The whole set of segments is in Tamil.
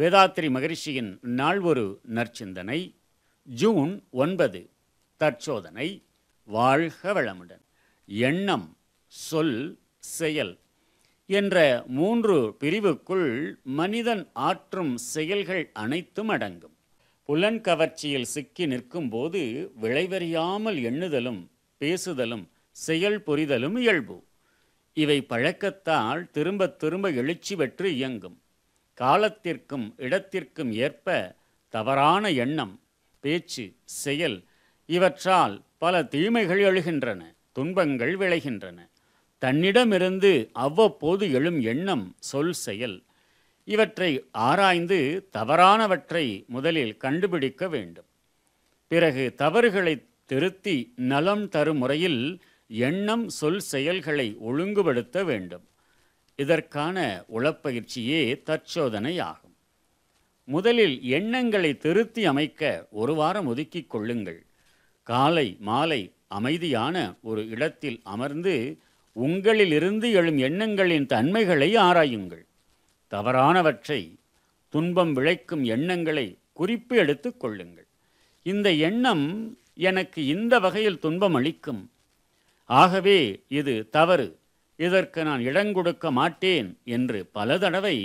வேதாத்ரி மகரிஷியின் நாள் ஒரு நற்சிந்தனை ஜூன் ஒன்பது தற்சோதனை வாழ்க வளமுடன் எண்ணம் சொல் செயல் என்ற மூன்று பிரிவுக்குள் மனிதன் ஆற்றும் செயல்கள் அனைத்தும் அடங்கும் புலன் கவர்ச்சியில் சிக்கி நிற்கும்போது விளைவறியாமல் எண்ணுதலும் பேசுதலும் செயல் புரிதலும் இயல்பு இவை பழக்கத்தால் திரும்ப திரும்ப எழுச்சி பெற்று இயங்கும் காலத்திற்கும் இடத்திற்கும் ஏற்ப தவறான எண்ணம் பேச்சு செயல் இவற்றால் பல தீமைகள் எழுகின்றன துன்பங்கள் விளைகின்றன தன்னிடமிருந்து அவ்வப்போது எழும் எண்ணம் சொல் செயல் இவற்றை ஆராய்ந்து தவறானவற்றை முதலில் கண்டுபிடிக்க வேண்டும் பிறகு தவறுகளை திருத்தி நலம் தரும் முறையில் எண்ணம் சொல் செயல்களை ஒழுங்குபடுத்த வேண்டும் இதற்கான உளப்பயிற்சியே தற்சோதனை ஆகும் முதலில் எண்ணங்களை திருத்தி அமைக்க ஒரு வாரம் ஒதுக்கிக் கொள்ளுங்கள் காலை மாலை அமைதியான ஒரு இடத்தில் அமர்ந்து உங்களிலிருந்து எழும் எண்ணங்களின் தன்மைகளை ஆராயுங்கள் தவறானவற்றை துன்பம் விளைக்கும் எண்ணங்களை குறிப்பு எடுத்து கொள்ளுங்கள் இந்த எண்ணம் எனக்கு இந்த வகையில் துன்பம் அளிக்கும் ஆகவே இது தவறு இதற்கு நான் இடங்கொடுக்க மாட்டேன் என்று பல தடவை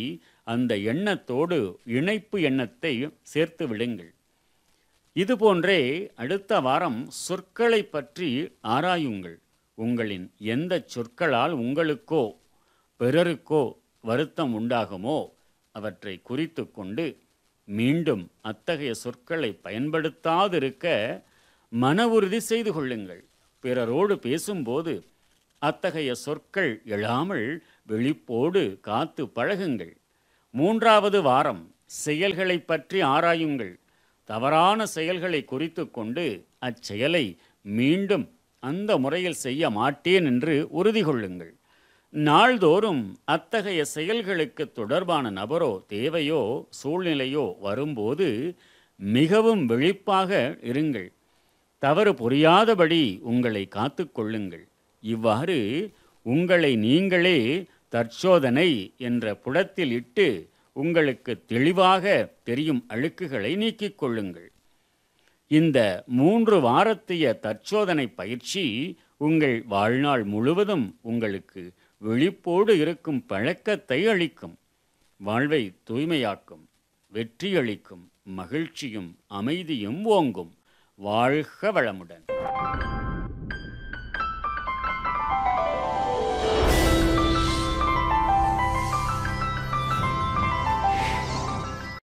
அந்த எண்ணத்தோடு இணைப்பு எண்ணத்தை சேர்த்து விடுங்கள் இதுபோன்றே அடுத்த வாரம் சொற்களை பற்றி ஆராயுங்கள் உங்களின் எந்த சொற்களால் உங்களுக்கோ பிறருக்கோ வருத்தம் உண்டாகுமோ அவற்றை குறித்து கொண்டு மீண்டும் அத்தகைய சொற்களை பயன்படுத்தாதிருக்க மன உறுதி செய்து கொள்ளுங்கள் பிறரோடு பேசும்போது அத்தகைய சொற்கள் எழாமல் வெளிப்போடு காத்து பழகுங்கள் மூன்றாவது வாரம் செயல்களை பற்றி ஆராயுங்கள் தவறான செயல்களை குறித்து கொண்டு அச்செயலை மீண்டும் அந்த முறையில் செய்ய மாட்டேன் என்று உறுதி கொள்ளுங்கள் நாள்தோறும் அத்தகைய செயல்களுக்கு தொடர்பான நபரோ தேவையோ சூழ்நிலையோ வரும்போது மிகவும் விழிப்பாக இருங்கள் தவறு புரியாதபடி உங்களை காத்து கொள்ளுங்கள் இவ்வாறு உங்களை நீங்களே தற்சோதனை என்ற புடத்தில் இட்டு உங்களுக்கு தெளிவாக தெரியும் அழுக்குகளை நீக்கிக் கொள்ளுங்கள் இந்த மூன்று வாரத்திய தற்சோதனை பயிற்சி உங்கள் வாழ்நாள் முழுவதும் உங்களுக்கு விழிப்போடு இருக்கும் பழக்கத்தை அளிக்கும் வாழ்வை தூய்மையாக்கும் வெற்றியளிக்கும் மகிழ்ச்சியும் அமைதியும் ஓங்கும் வாழ்க வளமுடன்